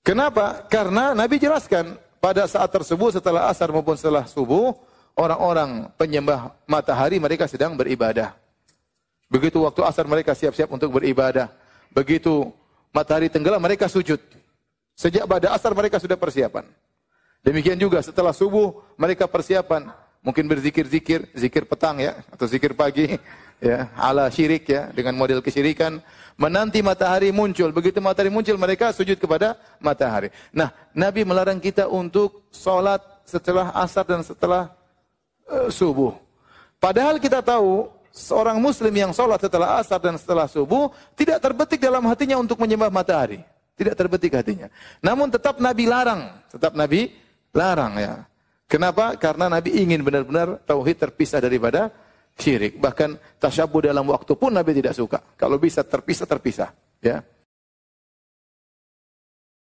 Kenapa? Karena Nabi jelaskan pada saat tersebut setelah asar maupun setelah subuh, orang-orang penyembah matahari mereka sedang beribadah. Begitu waktu asar mereka siap-siap untuk beribadah. Begitu matahari tenggelam mereka sujud. Sejak pada asar mereka sudah persiapan. Demikian juga setelah subuh mereka persiapan. Mungkin berzikir-zikir, zikir petang ya, atau zikir pagi ya ala syirik ya dengan model kesyirikan menanti matahari muncul begitu matahari muncul mereka sujud kepada matahari nah nabi melarang kita untuk sholat setelah asar dan setelah uh, subuh padahal kita tahu seorang muslim yang sholat setelah asar dan setelah subuh tidak terbetik dalam hatinya untuk menyembah matahari tidak terbetik hatinya namun tetap nabi larang tetap nabi larang ya kenapa karena nabi ingin benar-benar tauhid terpisah daripada syirik. Bahkan tasyabuh dalam waktu pun Nabi tidak suka. Kalau bisa terpisah terpisah, ya.